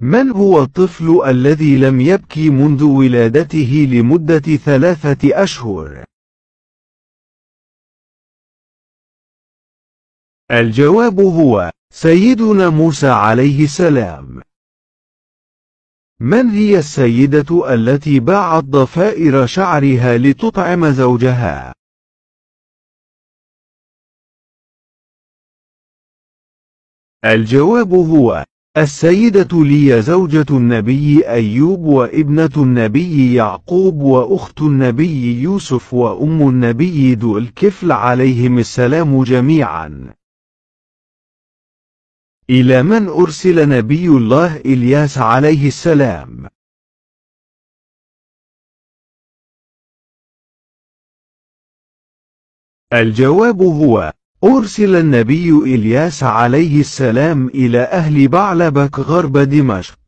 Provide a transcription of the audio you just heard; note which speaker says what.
Speaker 1: من هو الطفل الذي لم يبكي منذ ولادته لمدة ثلاثة أشهر؟
Speaker 2: الجواب هو سيدنا موسى عليه السلام من هي السيدة التي باعت ضفائر شعرها
Speaker 1: لتطعم زوجها؟
Speaker 2: الجواب هو السيدة لي زوجة النبي أيوب وابنة النبي يعقوب وأخت النبي يوسف وأم النبي ذو الكفل عليهم السلام جميعا إلى من أرسل نبي الله
Speaker 1: إلياس عليه السلام
Speaker 2: الجواب هو أرسل النبي إلياس عليه السلام إلى أهل بعلبك غرب دمشق